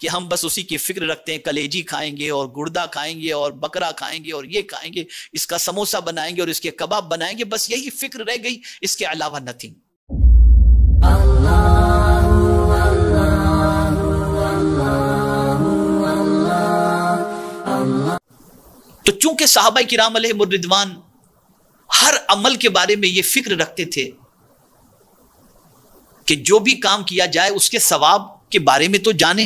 कि हम बस उसी की फिक्र रखते हैं कलेजी खाएंगे और गुर्दा खाएंगे और बकरा खाएंगे और ये खाएंगे इसका समोसा बनाएंगे और इसके कबाब बनाएंगे बस यही फिक्र रह गई इसके अलावा नथिंग तो चूंकि साहबा राम अलहमरिदवान हर अमल के बारे में ये फिक्र रखते थे कि जो भी काम किया जाए उसके सवाब के बारे में तो जाने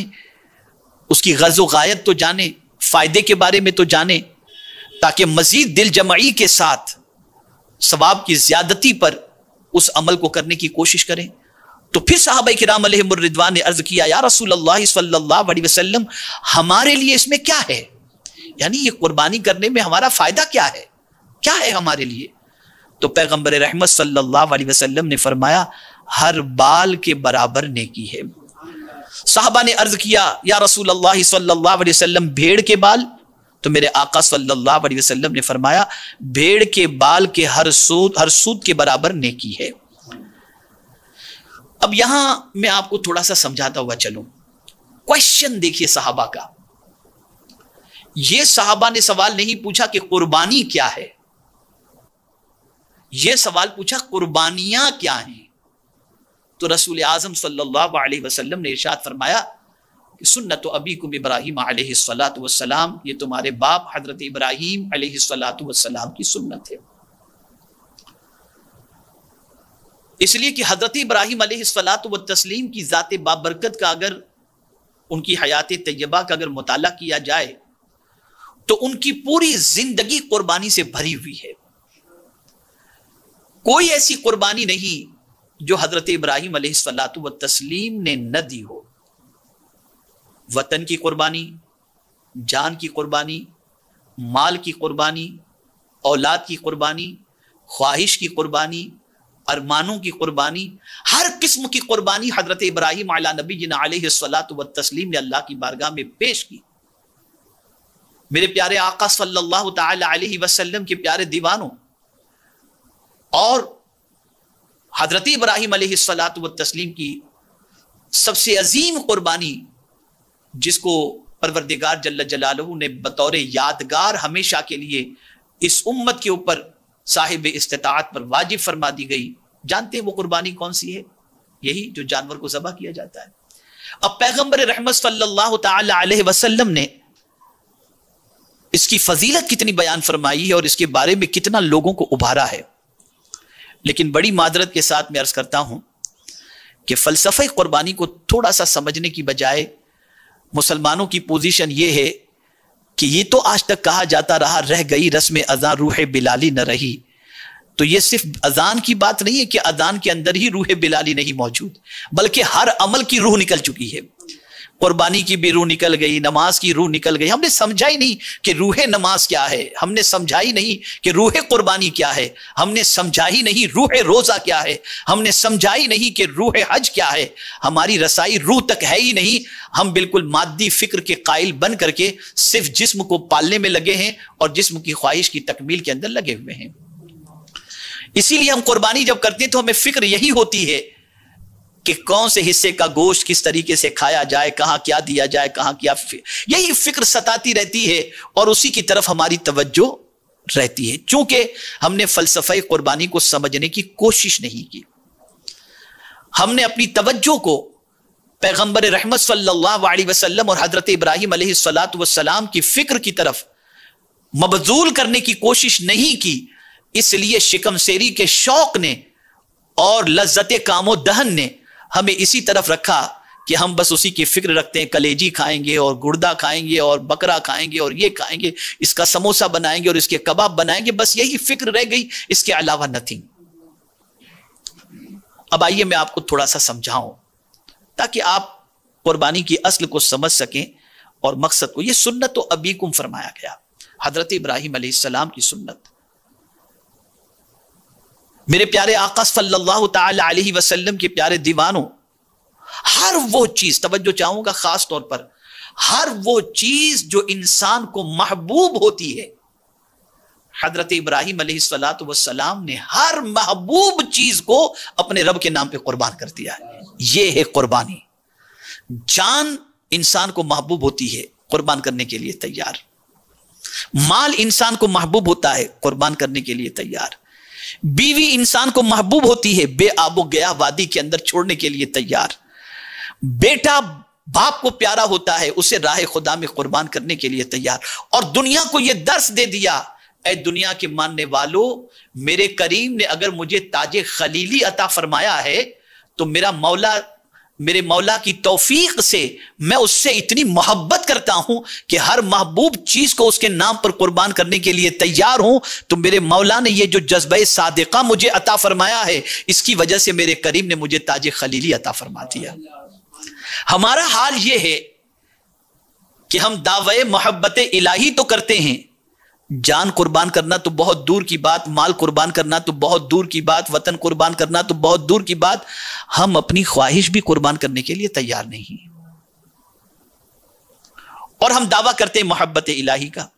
उसकी गज वायत गायत तो जाने फ़ायदे के बारे में तो जाने ताकि मज़ीद दिल जमाई के साथ सवाब की ज़्यादती पर उस अमल को करने की कोशिश करें तो फिर साहब के रिदवान ने अर्ज़ किया या रसूल हमारे लिए इसमें क्या है यानी ये कुर्बानी करने में हमारा फ़ायदा क्या है क्या है हमारे लिए तो पैगम्बर रहमत सल्लाम वसलम ने फरमाया हर बाल के बराबर नेकी है साहबा ने अर्ज किया या रसूल अल्लाह भेड़ के बाल तो मेरे आका सल्लल्लाहु अलैहि वसल्लम ने फरमाया भेड़ के बाल के हर सूद हर सूद के बराबर नेकी है अब यहां मैं आपको थोड़ा सा समझाता हुआ चलूं क्वेश्चन देखिए साहबा का यह साहबा ने सवाल नहीं पूछा कि कुर्बानी क्या है यह सवाल पूछा कुर्बानियां क्या हैं तो रसूल आज़म सल्लाम ने इर्शाद फरमाया कि सुन्नत कुम इब्राहिम सलाम ये तुम्हारे बाप हजरत इब्राहिम सलाम की सुन्नत है इसलिए कि हजरत इब्राहिम व तस्लीम की ज़ात बाबरकत का अगर उनकी हयात तय्यबा का अगर मताल किया जाए तो उनकी पूरी ज़िंदगी कुर्बानी से भरी हुई है कोई ऐसी कुर्बानी नहीं जो हजरत इब्राहिम व तस्लीम ने न दी हो वतन की कुर्बानी जान की कुर्बानी माल की कुर्बानी औलाद की कुर्बानी ख्वाहिश की कुर्बानी अरमानों की कुर्बानी हर किस्म की कुर्बानी हजरत इब्राहिम आला नबी जिना व तस्लीम ने अल्लाह की बारगाह में पेश की मेरे प्यारे आका सल्लल्लाहु अलैहि वसल्लम के प्यारे दीवानों और हज़रत इब्राहिम सलात व तस्लीम की सबसे अजीम कुर्बानी जिसको परवरदिगार जल्ल जलालहू ने बतौर यादगार हमेशा के लिए इस उम्मत के ऊपर साहिब इस्तात पर वाजिब फरमा दी गई जानते हैं वो कुर्बानी कौन सी है यही जो जानवर को जबा किया जाता है अब पैगम्बर रहमत सल्लल्लाहु वसल्लम ने इसकी फजीलत कितनी बयान फरमाई है और इसके बारे में कितना लोगों को उभारा है लेकिन बड़ी मादरत के साथ मैं अर्ज करता हूं कि फलसफे कुर्बानी को थोड़ा सा समझने की बजाय मुसलमानों की पोजीशन ये है कि ये तो आज तक कहा जाता रहा रह गई रस्म अजान रूह बिलाली न रही तो ये सिर्फ अजान की बात नहीं है कि अजान के अंदर ही रूह बिलाली नहीं मौजूद बल्कि हर अमल की रूह निकल चुकी है कुर्बानी की भी रूह निकल गई नमाज की रूह निकल गई हमने समझा ही नहीं कि रूह नमाज क्या है हमने समझा ही नहीं कि रूह कुर्बानी क्या है हमने समझा ही नहीं रूह रोज़ा क्या है हमने समझा ही नहीं कि रूह हज क्या है हमारी रसाई रूह तक है ही नहीं हम बिल्कुल मादी फिक्र के कायल बन करके सिर्फ जिस्म को पालने में लगे हैं और जिस्म की ख्वाहिश की तकमील के अंदर लगे हुए हैं इसीलिए हम कुर्बानी जब करते हैं तो हमें फिक्र यही होती है कि कौन से हिस्से का गोश्त किस तरीके से खाया जाए कहाँ क्या दिया जाए कहाँ क्या यही फिक्र सताती रहती है और उसी की तरफ हमारी तवज्जो रहती है चूंकि हमने फलसफे कुर्बानी को समझने की कोशिश नहीं की हमने अपनी तवज्जो को पैगम्बर रहमत सल्ला वसलम और हज़रत इब्राहिम सलाम की फ़िक्र की तरफ मबजूल करने की कोशिश नहीं की इसलिए शिकम शेरी के शौक ने और लज्जत कामो दहन ने हमें इसी तरफ रखा कि हम बस उसी की फिक्र रखते हैं कलेजी खाएंगे और गुर्दा खाएंगे और बकरा खाएंगे और ये खाएंगे इसका समोसा बनाएंगे और इसके कबाब बनाएंगे बस यही फिक्र रह गई इसके अलावा नथिंग अब आइए मैं आपको थोड़ा सा समझाऊं ताकि आप कुर्बानी की असल को समझ सकें और मकसद को यह सुन्नत तो अबीकुम फरमाया गया हजरत इब्राहिम की सुन्नत मेरे प्यारे आकाश सल्लल्लाहु अलैहि वसल्लम के प्यारे दीवानों हर वो चीज तवज्जो चाहूंगा खास तौर पर हर वो चीज जो इंसान को महबूब होती है हजरत इब्राहिम सलाम ने हर महबूब चीज को अपने रब के नाम पे कुर्बान कर दिया है ये है कुर्बानी जान इंसान को महबूब होती है कुर्बान करने के लिए तैयार माल इंसान को महबूब होता है कुर्बान करने के लिए तैयार बीवी इंसान को महबूब होती है आबो गया वादी के अंदर छोड़ने के लिए तैयार बेटा बाप को प्यारा होता है उसे राह खुदा में कुर्बान करने के लिए तैयार और दुनिया को यह दर्श दे दिया ए दुनिया के मानने वालों मेरे करीम ने अगर मुझे ताजे खलीली अता फरमाया है तो मेरा मौला मेरे मौला की तोफीक से मैं उससे इतनी मोहब्बत करता हूं कि हर महबूब चीज को उसके नाम पर कुर्बान करने के लिए तैयार हूं तो मेरे मौला ने यह जो जज्ब सादिका मुझे अता फरमाया है इसकी वजह से मेरे करीब ने मुझे ताज खलीली अता फरमा दिया हमारा हाल यह है कि हम दावे मोहब्बत इलाही तो करते हैं जान कुर्बान करना तो बहुत दूर की बात माल कुर्बान करना तो बहुत दूर की बात वतन कुर्बान करना तो बहुत दूर की बात हम अपनी ख्वाहिश भी कुर्बान करने के लिए तैयार नहीं और हम दावा करते हैं मोहब्बत इलाही का